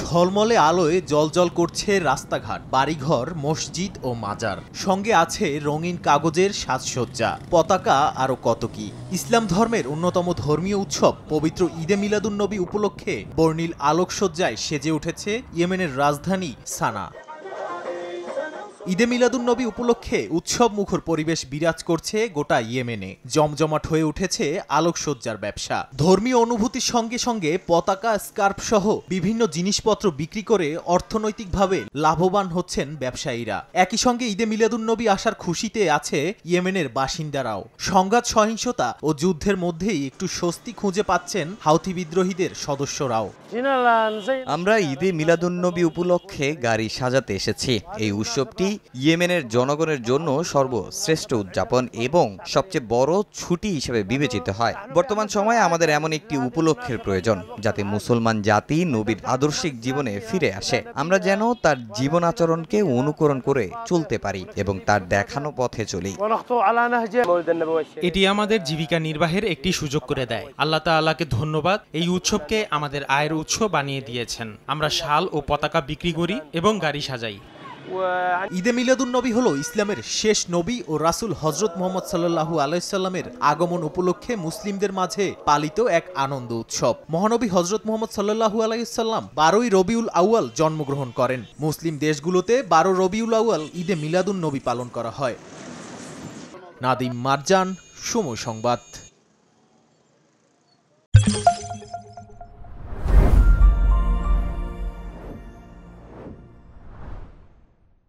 ঝলমলে আলোয় জলজল করছে রাস্তাঘাট বাড়িঘর মসজিদ ও মাজার সঙ্গে আছে রঙিন কাগজের সাজসজ্জা পতাকা আরও কত কি ইসলাম ধর্মের অন্যতম ধর্মীয় উৎসব পবিত্র ঈদে নবী উপলক্ষে বর্ণিল আলোকসজ্জায় সেজে উঠেছে ইয়েমেনের রাজধানী সানা ঈদে মিলাদুন্নবী উপলক্ষে উৎসব মুখর পরিবেশ বিরাজ করছে গোটা ইয়েমেনে জমজমাট হয়ে উঠেছে আলোকসজ্জার ব্যবসা ধর্মীয় অনুভূতির সঙ্গে সঙ্গে পতাকা স্কার্ফ সহ বিভিন্ন জিনিসপত্র বিক্রি করে অর্থনৈতিকভাবে লাভবান হচ্ছেন ব্যবসায়ীরা একই সঙ্গে ঈদে মিলাদুন্নবী আসার খুশিতে আছে ইয়েমেনের বাসিন্দারাও সংঘাত সহিংসতা ও যুদ্ধের মধ্যেই একটু স্বস্তি খুঁজে পাচ্ছেন হাউথি বিদ্রোহীদের সদস্যরাও আমরা ঈদে মিলাদুন্নবী উপলক্ষে গাড়ি সাজাতে এসেছি এই উৎসবটি ইয়েমেনের জনগণের জন্য সর্বশ্রেষ্ঠ উদযাপন এবং সবচেয়ে বড় ছুটি হিসেবে বিবেচিত হয় বর্তমান সময়ে আমাদের এমন একটি উপলক্ষের প্রয়োজন যাতে মুসলমান জাতি নবীর আদর্শিক জীবনে ফিরে আসে আমরা যেন তার জীবন আচরণকে অনুকরণ করে চলতে পারি এবং তার দেখানো পথে চলি এটি আমাদের জীবিকা নির্বাহের একটি সুযোগ করে দেয় আল্লাহ তাল্লাহকে ধন্যবাদ এই উৎসবকে আমাদের আয়ের উৎস বানিয়ে দিয়েছেন আমরা শাল ও পতাকা বিক্রি করি এবং গাড়ি সাজাই ঈদে মিলাদুন্নবী হল ইসলামের শেষ নবী ও রাসুল হজরত মোহাম্মদ সাল্লু আলাইসাল্লামের আগমন উপলক্ষে মুসলিমদের মাঝে পালিত এক আনন্দ উৎসব মহানবী হজরত মোহাম্মদ সাল্লু আলাইসাল্লাম বারোই রবিউল আউয়াল জন্মগ্রহণ করেন মুসলিম দেশগুলোতে বারো রবিউল আউয়াল ঈদে নবী পালন করা হয় নাদিম মারজান সময় সংবাদ